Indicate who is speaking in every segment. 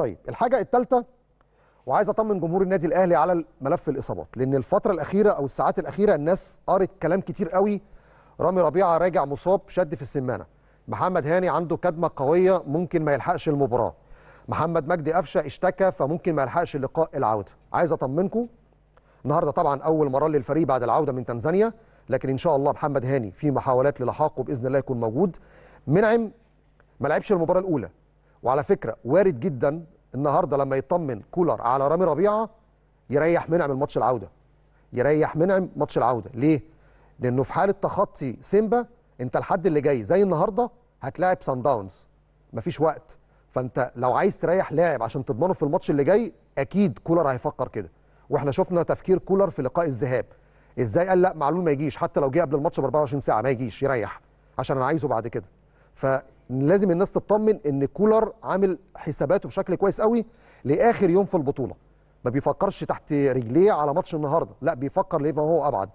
Speaker 1: طيب الحاجه الثالثه وعايز اطمن جمهور النادي الاهلي على ملف الاصابات لان الفتره الاخيره او الساعات الاخيره الناس قرت كلام كتير قوي رامي ربيعه راجع مصاب شد في السمانه محمد هاني عنده كدمه قويه ممكن ما يلحقش المباراه محمد مجدي قفشه اشتكى فممكن ما يلحقش لقاء العوده عايز اطمنكم النهارده طبعا اول مره للفريق بعد العوده من تنزانيا لكن ان شاء الله محمد هاني في محاولات للحاقه باذن الله يكون موجود منعم ما لعبش المباراه الاولى وعلى فكره وارد جدا النهارده لما يطمن كولر على رامي ربيعه يريح منعم الماتش العوده يريح منعم ماتش العوده ليه لانه في حاله تخطي سيمبا انت الحد اللي جاي زي النهارده هتلاعب سان داونز مفيش وقت فانت لو عايز تريح لاعب عشان تضمنه في الماتش اللي جاي اكيد كولر هيفكر كده واحنا شفنا تفكير كولر في لقاء الذهاب ازاي قال لا معلول ما يجيش حتى لو جه قبل الماتش ب 24 ساعه ما يجيش يريح عشان انا عايزه بعد كده ف لازم الناس تطمن ان كولر عامل حساباته بشكل كويس قوي لاخر يوم في البطوله ما بيفكرش تحت رجليه على ماتش النهارده لا بيفكر ليه هو ابعد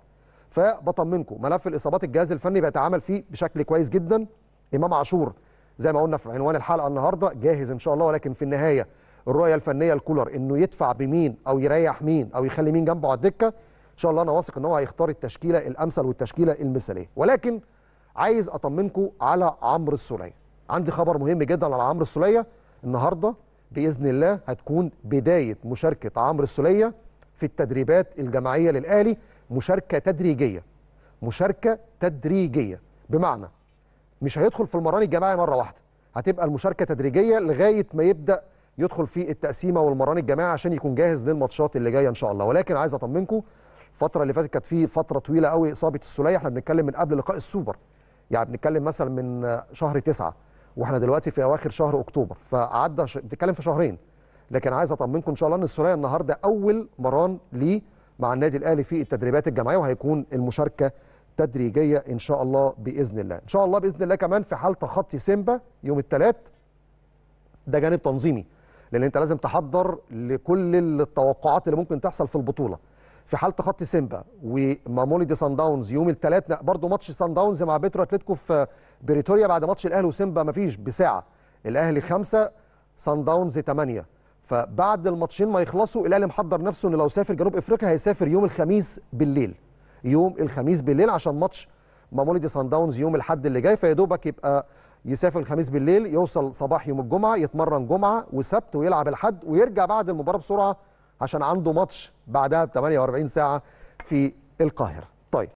Speaker 1: فبطمنكم ملف الاصابات الجهاز الفني بيتعامل فيه بشكل كويس جدا امام عاشور زي ما قلنا في عنوان الحلقه النهارده جاهز ان شاء الله ولكن في النهايه الرؤيه الفنيه لكولر انه يدفع بمين او يريح مين او يخلي مين جنبه على الدكه ان شاء الله انا واثق ان هو هيختار التشكيله الامثل والتشكيله المثاليه ولكن عايز اطمنكم على عمرو السوليه عندي خبر مهم جدا على عمرو السوليه النهارده باذن الله هتكون بدايه مشاركه عمرو السوليه في التدريبات الجماعيه للاهلي مشاركه تدريجيه مشاركه تدريجيه بمعنى مش هيدخل في المران الجماعي مره واحده هتبقى المشاركه تدريجيه لغايه ما يبدا يدخل في التقسيمه والمران الجماعي عشان يكون جاهز للماتشات اللي جايه ان شاء الله ولكن عايز اطمنكم الفتره اللي فاتت كانت في فتره طويله قوي اصابه السوليه احنا بنتكلم من قبل لقاء السوبر يعني بنتكلم مثلا من شهر تسعة واحنا دلوقتي في اواخر شهر اكتوبر فعدى ش... بتتكلم في شهرين لكن عايز اطمنكم ان شاء الله ان السوليه النهارده اول مران ليه مع النادي الاهلي في التدريبات الجماعيه وهيكون المشاركه تدريجيه ان شاء الله باذن الله ان شاء الله باذن الله كمان في حال تخطي سيمبا يوم الثلاث ده جانب تنظيمي لان انت لازم تحضر لكل التوقعات اللي ممكن تحصل في البطوله في حاله تخطي سيمبا ومامولي سان داونز يوم الثلاث برضه ماتش سان داونز مع بيترو اتلتيكو في بريتوريا بعد ماتش الاهلي وسيمبا مفيش بساعه الاهلي خمسه سان داونز ثمانيه فبعد الماتشين ما يخلصوا الاهلي محضر نفسه انه لو سافر جنوب افريقيا هيسافر يوم الخميس بالليل يوم الخميس بالليل عشان ماتش مامولي سان داونز يوم الاحد اللي جاي فيا دوبك يبقى يسافر الخميس بالليل يوصل صباح يوم الجمعه يتمرن جمعه وسبت ويلعب الحد ويرجع بعد المباراه بسرعه عشان عنده ماتش بعدها ب 48 ساعه في القاهره طيب